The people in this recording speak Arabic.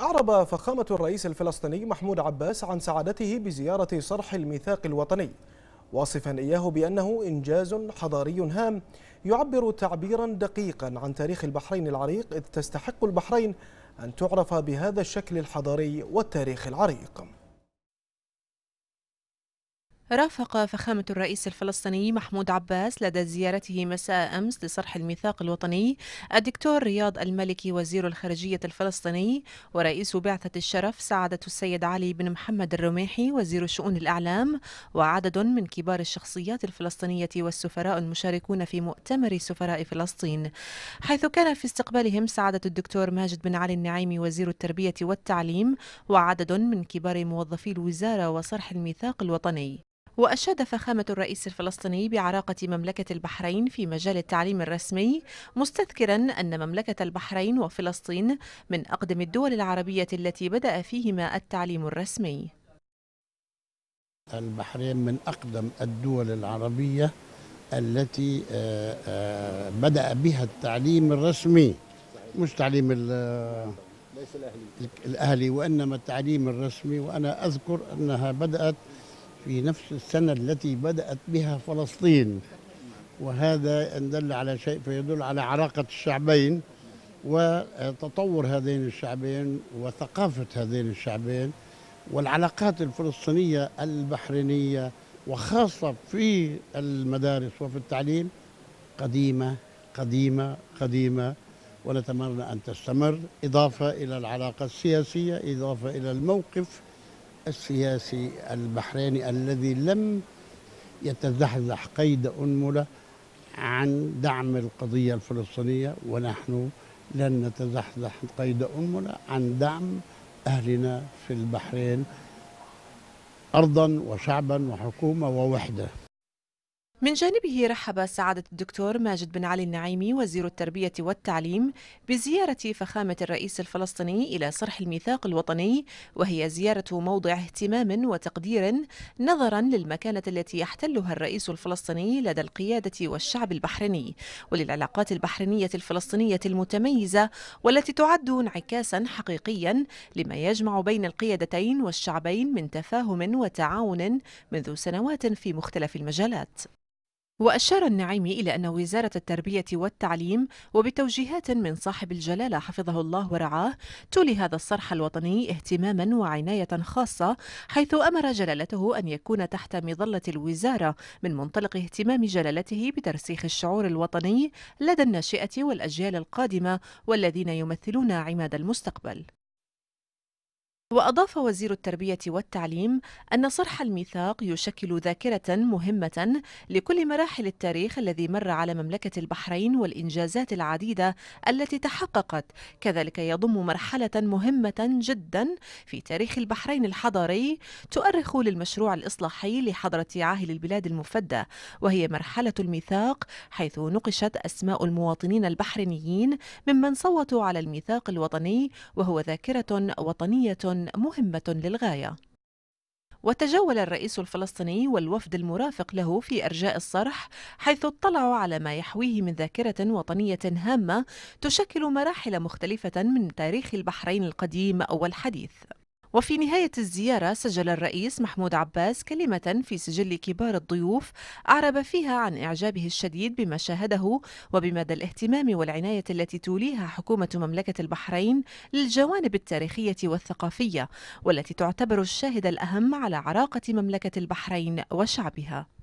أعرب فخامة الرئيس الفلسطيني محمود عباس عن سعادته بزيارة صرح الميثاق الوطني واصفا إياه بأنه إنجاز حضاري هام يعبر تعبيرا دقيقا عن تاريخ البحرين العريق إذ تستحق البحرين أن تعرف بهذا الشكل الحضاري والتاريخ العريق رافق فخامة الرئيس الفلسطيني محمود عباس لدى زيارته مساء أمس لصرح الميثاق الوطني الدكتور رياض الملكي وزير الخارجية الفلسطيني ورئيس بعثة الشرف سعادة السيد علي بن محمد الرميحي وزير شؤون الإعلام وعدد من كبار الشخصيات الفلسطينية والسفراء المشاركون في مؤتمر سفراء فلسطين حيث كان في استقبالهم سعادة الدكتور ماجد بن علي النعيمي وزير التربية والتعليم وعدد من كبار موظفي الوزارة وصرح الميثاق الوطني وأشاد فخامة الرئيس الفلسطيني بعراقة مملكة البحرين في مجال التعليم الرسمي مستذكرا أن مملكة البحرين وفلسطين من أقدم الدول العربية التي بدأ فيهما التعليم الرسمي البحرين من أقدم الدول العربية التي آه، آه، بدأ بها التعليم الرسمي مش تعليم الأهلي وإنما التعليم الرسمي وأنا أذكر أنها بدأت في نفس السنة التي بدأت بها فلسطين وهذا إن دل على شيء فيدل على علاقة الشعبين وتطور هذين الشعبين وثقافة هذين الشعبين والعلاقات الفلسطينية البحرينية وخاصة في المدارس وفي التعليم قديمة قديمة قديمة ونتمنى أن تستمر إضافة إلى العلاقة السياسية إضافة إلى الموقف السياسي البحريني الذي لم يتزحزح قيد أنملة عن دعم القضية الفلسطينية ونحن لن نتزحزح قيد أنملة عن دعم أهلنا في البحرين أرضا وشعبا وحكومة ووحدة من جانبه رحب سعادة الدكتور ماجد بن علي النعيمي وزير التربية والتعليم بزيارة فخامة الرئيس الفلسطيني إلى صرح الميثاق الوطني وهي زيارة موضع اهتمام وتقدير نظرا للمكانة التي يحتلها الرئيس الفلسطيني لدى القيادة والشعب البحريني وللعلاقات البحرينية الفلسطينية المتميزة والتي تعد انعكاسا حقيقيا لما يجمع بين القيادتين والشعبين من تفاهم وتعاون منذ سنوات في مختلف المجالات وأشار النعيمي إلى أن وزارة التربية والتعليم وبتوجيهات من صاحب الجلالة حفظه الله ورعاه تولي هذا الصرح الوطني اهتماما وعناية خاصة حيث أمر جلالته أن يكون تحت مظلة الوزارة من منطلق اهتمام جلالته بترسيخ الشعور الوطني لدى الناشئة والأجيال القادمة والذين يمثلون عماد المستقبل وأضاف وزير التربية والتعليم أن صرح الميثاق يشكل ذاكرة مهمة لكل مراحل التاريخ الذي مر على مملكة البحرين والإنجازات العديدة التي تحققت، كذلك يضم مرحلة مهمة جدا في تاريخ البحرين الحضاري تؤرخ للمشروع الإصلاحي لحضرة عاهل البلاد المفدى، وهي مرحلة الميثاق حيث نقشت أسماء المواطنين البحرينيين ممن صوتوا على الميثاق الوطني وهو ذاكرة وطنية مهمة للغاية وتجول الرئيس الفلسطيني والوفد المرافق له في أرجاء الصرح حيث اطلعوا على ما يحويه من ذاكرة وطنية هامة تشكل مراحل مختلفة من تاريخ البحرين القديم أو الحديث وفي نهاية الزيارة سجل الرئيس محمود عباس كلمة في سجل كبار الضيوف أعرب فيها عن إعجابه الشديد بما شاهده وبمدى الاهتمام والعناية التي توليها حكومة مملكة البحرين للجوانب التاريخية والثقافية والتي تعتبر الشاهد الأهم على عراقة مملكة البحرين وشعبها